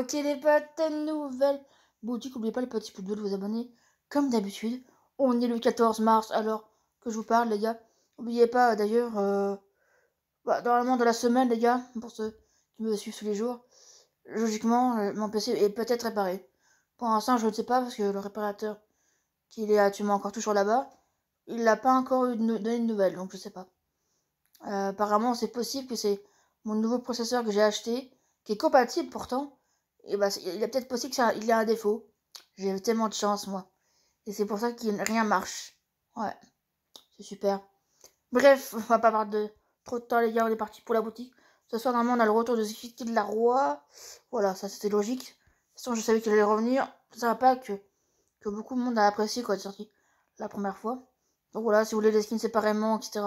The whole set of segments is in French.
Ok les potes, nouvelle boutique. N'oubliez pas le petit pouce bleu de vous abonner. Comme d'habitude, on est le 14 mars alors que je vous parle les gars. N'oubliez pas euh, d'ailleurs, euh, bah, normalement de la semaine les gars, pour ceux qui me suivent tous les jours, logiquement euh, mon PC est peut-être réparé. Pour l'instant je ne sais pas parce que le réparateur qui est actuellement encore toujours là-bas, il n'a pas encore eu de donné de nouvelles donc je sais pas. apparemment c'est possible que c'est mon nouveau processeur que j'ai acheté, qui est compatible pourtant, et bah, il est peut-être possible qu'il ait un défaut. J'ai tellement de chance, moi. Et c'est pour ça qu'il rien marche. Ouais. C'est super. Bref, on va pas perdre de trop de temps, les gars. On est parti pour la boutique. Ce soir, normalement, on a le retour de Zikiti de la Roi. Voilà, ça, c'était logique. De toute façon, je savais qu'il allait revenir. Ça va pas que, que beaucoup de monde a apprécié quoi il est la première fois. Donc voilà, si vous voulez les skins séparément, etc.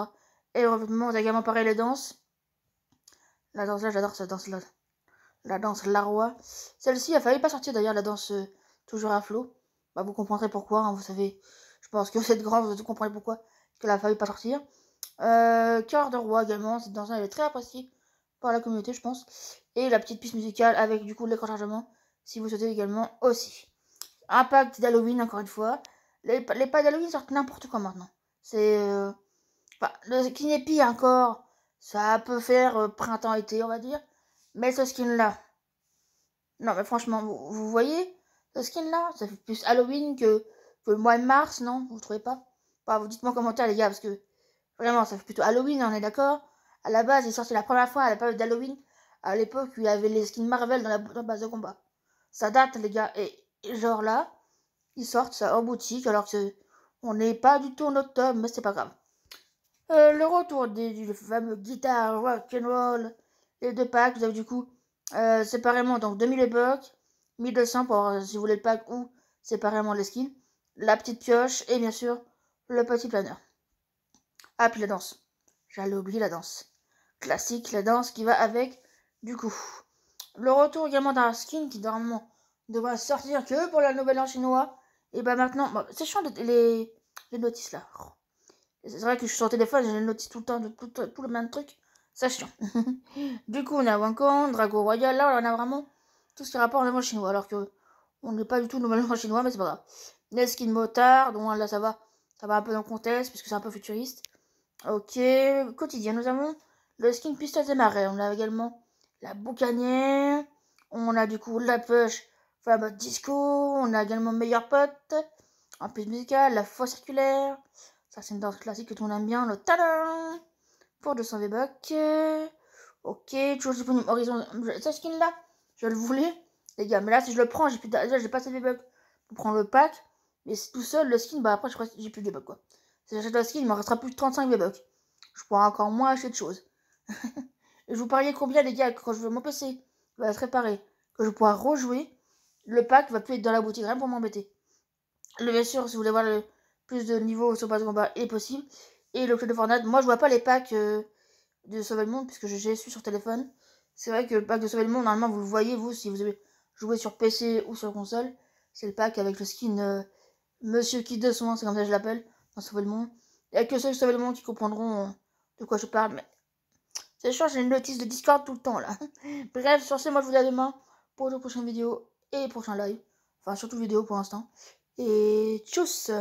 Et heureusement on a également pareil les danses. La danse là, j'adore cette danse là la danse Roi. Celle-ci, a failli pas sortir d'ailleurs, la danse euh, toujours à flot. Bah, vous comprendrez pourquoi, hein, vous savez. Je pense que vous êtes grand, vous comprenez pourquoi qu'elle a failli pas sortir. Euh, Cœur de roi également, cette danse elle est très appréciée par la communauté, je pense. Et la petite piste musicale avec du coup l'écran chargement, si vous souhaitez également aussi. Impact d'Halloween, encore une fois. Les, les pas d'Halloween sortent n'importe quoi maintenant. C'est. Euh, enfin, le kinépi encore, ça peut faire euh, printemps-été, on va dire. Mais ce skin-là. Non, mais franchement, vous, voyez ce skin-là Ça fait plus Halloween que, le mois de mars, non Vous trouvez pas bah, Vous dites-moi en commentaire, les gars, parce que vraiment, ça fait plutôt Halloween, hein, on est d'accord À la base, il sorti la première fois à la période d'Halloween, à l'époque il y avait les skins Marvel dans la, base de combat. Ça date, les gars. Et, genre là, ils sortent ça en boutique, alors que on n'est pas du tout en octobre, mais c'est pas grave. Euh, le retour des, du fameux guitare roll les deux packs. Vous avez du coup euh, séparément donc 2000 époques 1200 pour euh, si vous voulez le pack ou séparément les skins, la petite pioche et bien sûr le petit planeur. Ah, puis la danse. J'allais oublier la danse. Classique, la danse qui va avec du coup. Le retour également d'un skin qui normalement devrait sortir que pour la nouvelle en chinois. Et bah maintenant, c'est chiant de, les, les notices là. Oh. C'est vrai que je suis sur téléphone, j'ai les notices tout le temps, de tout, le même truc. Ça chiant. du coup, on a Wanko, Drago Royal. Là, on a vraiment tout ce qui rapport rapporte en chinois. Alors que on n'est pas du tout normalement chinois, mais c'est pas grave. Neskin Motard. Donc là, ça va. Ça va un peu dans le contexte, puisque c'est un peu futuriste. Ok. Quotidien, nous avons le skin pistolet des marais. On a également la boucanière. On a du coup la poche. enfin, disco. On a également meilleur pote. En plus musical, la foi circulaire. Ça, c'est une danse classique que tout le monde aime bien. Le talent. Pour 200 V-Bucks. Ok, toujours disponible Horizon. Ce skin là, je le voulais. Les gars, mais là, si je le prends, j'ai plus de... j'ai pas des pour prendre le pack. Mais c'est tout seul, le skin, bah après, je crois que j'ai plus de v quoi. Si j'achète le skin, il me restera plus de 35 v Je pourrais encore moins acheter de choses. Et je vous pariais combien, les gars, quand je veux mon PC va être réparé, que je pourrai rejouer, le pack va plus être dans la boutique, rien pour m'embêter. Le bien sûr, si vous voulez voir le plus de niveau sur pas de combat, est possible et le club de Fortnite. Moi, je vois pas les packs euh, de Sauver le Monde, puisque j'ai su sur téléphone. C'est vrai que le pack de Sauver le Monde, normalement, vous le voyez, vous, si vous avez joué sur PC ou sur console. C'est le pack avec le skin euh, Monsieur Kid de c'est comme ça je l'appelle, dans Sauver le Monde. Il n'y a que ceux de Sauver le Monde qui comprendront euh, de quoi je parle, mais... C'est sûr, j'ai une notice de Discord tout le temps, là. Bref, sur ce, moi, je vous dis à demain pour de prochaines vidéos et prochain prochains Enfin, surtout vidéo pour l'instant. Et tchuss